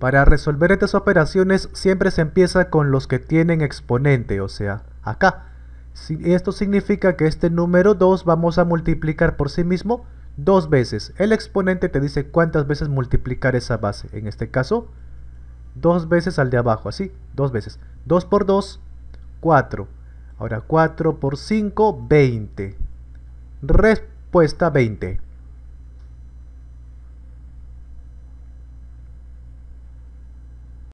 Para resolver estas operaciones siempre se empieza con los que tienen exponente, o sea, acá. Esto significa que este número 2 vamos a multiplicar por sí mismo dos veces. El exponente te dice cuántas veces multiplicar esa base. En este caso, dos veces al de abajo, así, dos veces. 2 por 2, 4. Ahora 4 por 5, 20. Respuesta 20.